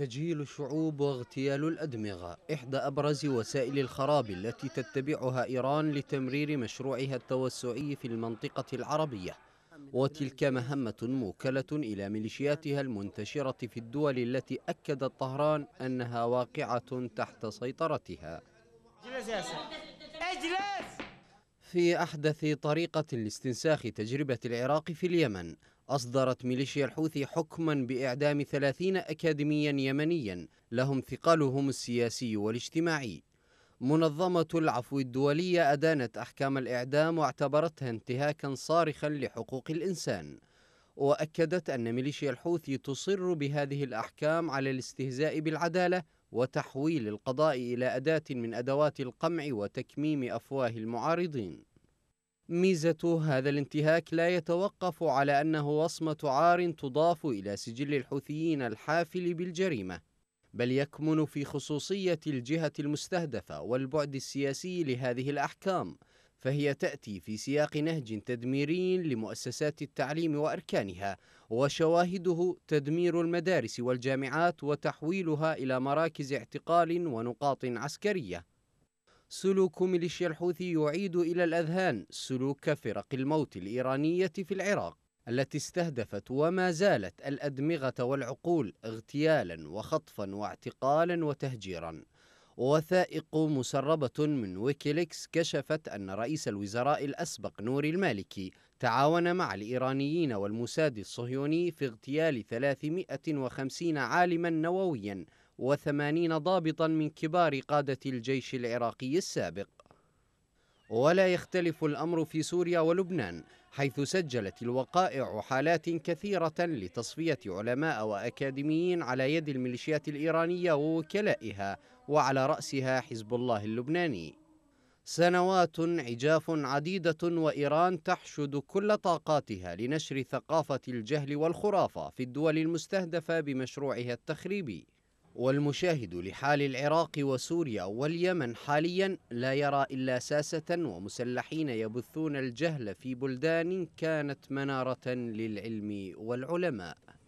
تجهيل الشعوب واغتيال الأدمغة إحدى أبرز وسائل الخراب التي تتبعها إيران لتمرير مشروعها التوسعي في المنطقة العربية وتلك مهمة موكلة إلى ميليشياتها المنتشرة في الدول التي أكدت طهران أنها واقعة تحت سيطرتها في أحدث طريقة لاستنساخ تجربة العراق في اليمن أصدرت ميليشيا الحوثي حكما بإعدام ثلاثين أكاديميا يمنيا لهم ثقالهم السياسي والاجتماعي منظمة العفو الدولية أدانت أحكام الإعدام واعتبرتها انتهاكا صارخا لحقوق الإنسان وأكدت أن ميليشيا الحوثي تصر بهذه الأحكام على الاستهزاء بالعدالة وتحويل القضاء إلى أداة من أدوات القمع وتكميم أفواه المعارضين ميزة هذا الانتهاك لا يتوقف على أنه وصمة عار تضاف إلى سجل الحوثيين الحافل بالجريمة بل يكمن في خصوصية الجهة المستهدفة والبعد السياسي لهذه الأحكام فهي تأتي في سياق نهج تدميري لمؤسسات التعليم وأركانها وشواهده تدمير المدارس والجامعات وتحويلها إلى مراكز اعتقال ونقاط عسكرية سلوك ميليشيا الحوثي يعيد إلى الأذهان سلوك فرق الموت الإيرانية في العراق التي استهدفت وما زالت الأدمغة والعقول اغتيالا وخطفا واعتقالا وتهجيرا وثائق مسربة من ويكيليكس كشفت أن رئيس الوزراء الأسبق نوري المالكي تعاون مع الإيرانيين والموساد الصهيوني في اغتيال 350 عالما نوويا وثمانين ضابطا من كبار قادة الجيش العراقي السابق ولا يختلف الأمر في سوريا ولبنان حيث سجلت الوقائع حالات كثيرة لتصفية علماء وأكاديميين على يد الميليشيات الإيرانية ووكلائها وعلى رأسها حزب الله اللبناني سنوات عجاف عديدة وإيران تحشد كل طاقاتها لنشر ثقافة الجهل والخرافة في الدول المستهدفة بمشروعها التخريبي والمشاهد لحال العراق وسوريا واليمن حاليا لا يرى إلا ساسة ومسلحين يبثون الجهل في بلدان كانت منارة للعلم والعلماء